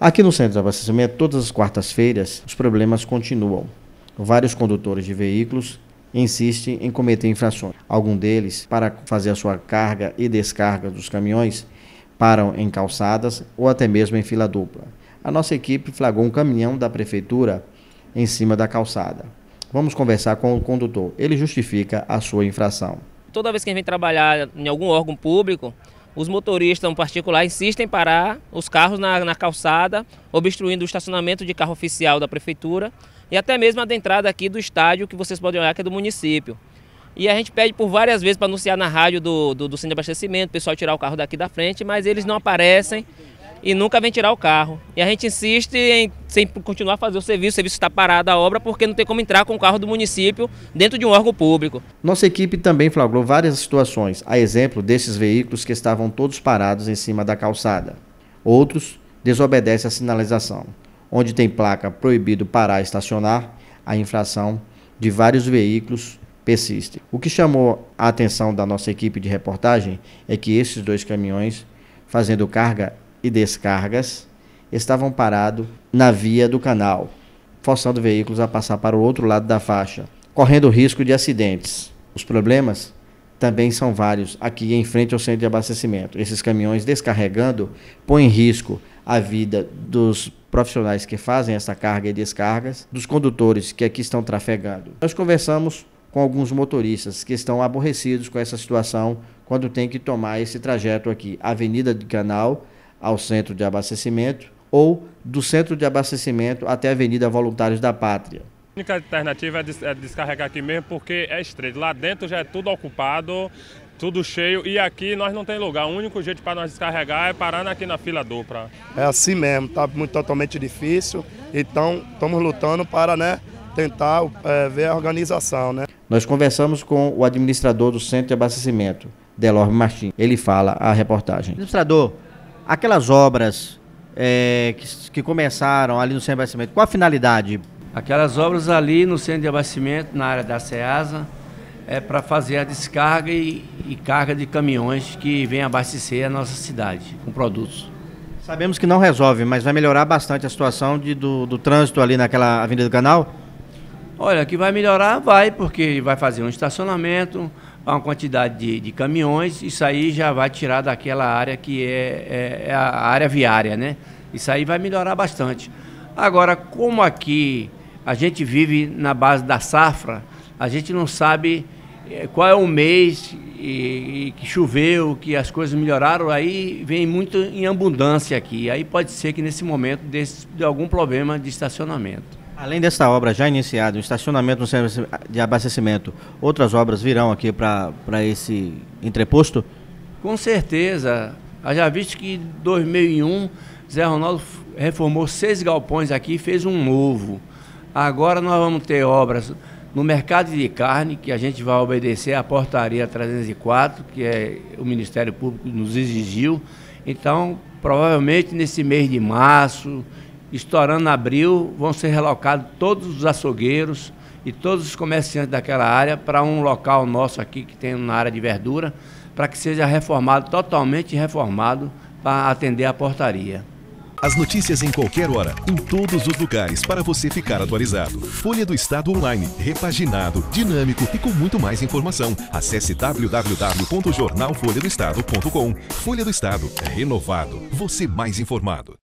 Aqui no centro de abastecimento, todas as quartas-feiras, os problemas continuam. Vários condutores de veículos insistem em cometer infrações. Alguns deles, para fazer a sua carga e descarga dos caminhões, param em calçadas ou até mesmo em fila dupla. A nossa equipe flagrou um caminhão da prefeitura em cima da calçada. Vamos conversar com o condutor. Ele justifica a sua infração. Toda vez que a gente vem trabalhar em algum órgão público, os motoristas, em particular, insistem em parar os carros na, na calçada, obstruindo o estacionamento de carro oficial da prefeitura e até mesmo a entrada aqui do estádio, que vocês podem olhar que é do município. E a gente pede por várias vezes para anunciar na rádio do, do, do centro de abastecimento, o pessoal tirar o carro daqui da frente, mas eles não aparecem e nunca vem tirar o carro. E a gente insiste em sempre continuar a fazer o serviço, o serviço está parado, a obra, porque não tem como entrar com o carro do município dentro de um órgão público. Nossa equipe também flagrou várias situações, a exemplo desses veículos que estavam todos parados em cima da calçada. Outros desobedecem à sinalização. Onde tem placa proibido parar e estacionar, a infração de vários veículos persiste. O que chamou a atenção da nossa equipe de reportagem é que esses dois caminhões, fazendo carga e descargas estavam parados na via do canal, forçando veículos a passar para o outro lado da faixa, correndo risco de acidentes. Os problemas também são vários aqui em frente ao centro de abastecimento. Esses caminhões descarregando põem em risco a vida dos profissionais que fazem essa carga e descargas, dos condutores que aqui estão trafegando. Nós conversamos com alguns motoristas que estão aborrecidos com essa situação quando tem que tomar esse trajeto aqui, Avenida de Canal, ao centro de abastecimento ou do centro de abastecimento até a Avenida Voluntários da Pátria. A única alternativa é, é descarregar aqui mesmo porque é estreito. Lá dentro já é tudo ocupado, tudo cheio e aqui nós não tem lugar. O único jeito para nós descarregar é parar aqui na fila dupla. É assim mesmo, está muito totalmente difícil. Então estamos lutando para né, tentar é, ver a organização. Né? Nós conversamos com o administrador do centro de abastecimento, Delorme Martins. Ele fala a reportagem. Administrador, Aquelas obras é, que, que, começaram ali no centro de abastecimento, qual a finalidade? Aquelas obras ali no centro de abastecimento, na área da SEASA, é para fazer a descarga e, e carga de caminhões que vêm abastecer a nossa cidade com produtos. Sabemos que não resolve, mas vai melhorar bastante a situação de, do, do trânsito ali naquela Avenida do Canal? Olha, que vai melhorar, vai, porque vai fazer um estacionamento, uma quantidade de, de caminhões, isso aí já vai tirar daquela área que é, é, é a área viária, né? Isso aí vai melhorar bastante. Agora, como aqui a gente vive na base da safra, a gente não sabe eh, qual é o mês e, e que choveu, que as coisas melhoraram, aí vem muito em abundância aqui. Aí pode ser que nesse momento desse, de algum problema de estacionamento. Além dessa obra já iniciada, o estacionamento no centro de abastecimento, outras obras virão aqui para esse entreposto? Com certeza. Já visto que em 2001, Zé Ronaldo reformou seis galpões aqui e fez um novo. Agora nós vamos ter obras no mercado de carne, que a gente vai obedecer à portaria 304, que é o Ministério Público nos exigiu. Então, provavelmente nesse mês de março, estourando abril, vão ser relocados todos os açougueiros e todos os comerciantes daquela área para um local nosso aqui que tem na área de verdura, para que seja reformado, totalmente reformado, para atender a portaria. As notícias em qualquer hora, em todos os lugares, para você ficar atualizado. Folha do Estado online, repaginado, dinâmico e com muito mais informação. Acesse www.jornalfolhadoestado.com. Folha do Estado, renovado, você mais informado.